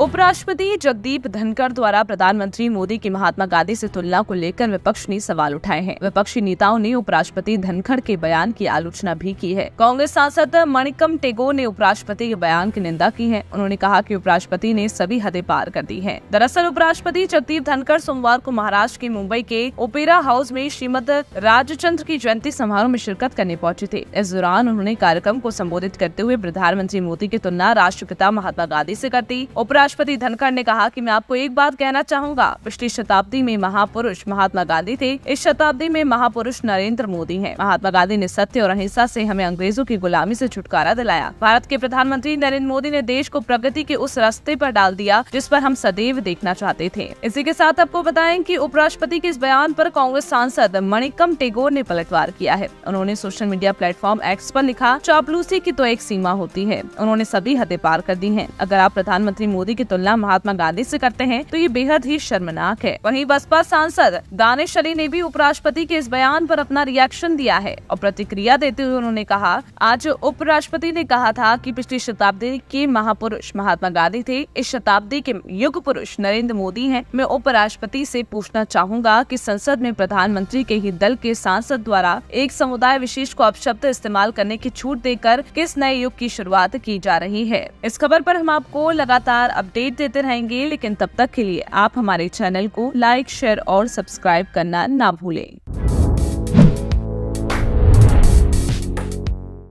उपराष्ट्रपति जगदीप धनखड़ द्वारा प्रधानमंत्री मोदी की महात्मा गांधी से तुलना को लेकर विपक्ष ने सवाल उठाए हैं विपक्षी नेताओं ने उपराष्ट्रपति धनखड़ के बयान की आलोचना भी की है कांग्रेस सांसद मणिकम टेगोर ने उपराष्ट्रपति के बयान की निंदा की है उन्होंने कहा की उपराष्ट्रपति ने सभी हदें पार कर दी है दरअसल उपराष्ट्रपति जगदीप धनखड़ सोमवार को महाराष्ट्र के मुंबई के ओपेरा हाउस में श्रीमद राजचंद्र की जयंती समारोह में शिरकत करने पहुंचे थे इस दौरान उन्होंने कार्यक्रम को संबोधित करते हुए प्रधानमंत्री मोदी की तुलना राष्ट्रपिता महात्मा गांधी ऐसी करती उपरा राष्ट्रपति धनखड़ ने कहा कि मैं आपको एक बात कहना चाहूंगा पिछली शताब्दी में महापुरुष महात्मा गांधी थे इस शताब्दी में महापुरुष नरेंद्र मोदी हैं महात्मा गांधी ने सत्य और अहिंसा से हमें अंग्रेजों की गुलामी से छुटकारा दिलाया भारत के प्रधानमंत्री नरेंद्र मोदी ने देश को प्रगति के उस रास्ते पर डाल दिया जिस पर हम सदैव देखना चाहते थे इसी के साथ आपको बताएं की उपराष्ट्रपति के इस बयान आरोप कांग्रेस सांसद मणिकम टेगोर ने पलटवार किया है उन्होंने सोशल मीडिया प्लेटफॉर्म एक्स आरोप लिखा चापलूसी की तो एक सीमा होती है उन्होंने सभी हदें पार कर दी है अगर आप प्रधानमंत्री मोदी की तुलना महात्मा गांधी से करते हैं तो ये बेहद ही शर्मनाक है वहीं बसपा सांसद दानिश अली ने भी उपराष्ट्रपति के इस बयान पर अपना रिएक्शन दिया है और प्रतिक्रिया देते हुए उन्होंने कहा आज उपराष्ट्रपति ने कहा था की पिछली शताब्दी के महापुरुष महात्मा गांधी थे इस शताब्दी के युग पुरुष नरेंद्र मोदी है मैं उपराष्ट्रपति से पूछना चाहूंगा कि संसद में प्रधानमंत्री के ही दल के सांसद द्वारा एक समुदाय विशेष को अपशब्द इस्तेमाल करने की छूट देकर किस नए युग की शुरुआत की जा रही है इस खबर पर हम आपको लगातार अपडेट देते रहेंगे लेकिन तब तक के लिए आप हमारे चैनल को लाइक शेयर और सब्सक्राइब करना ना भूलें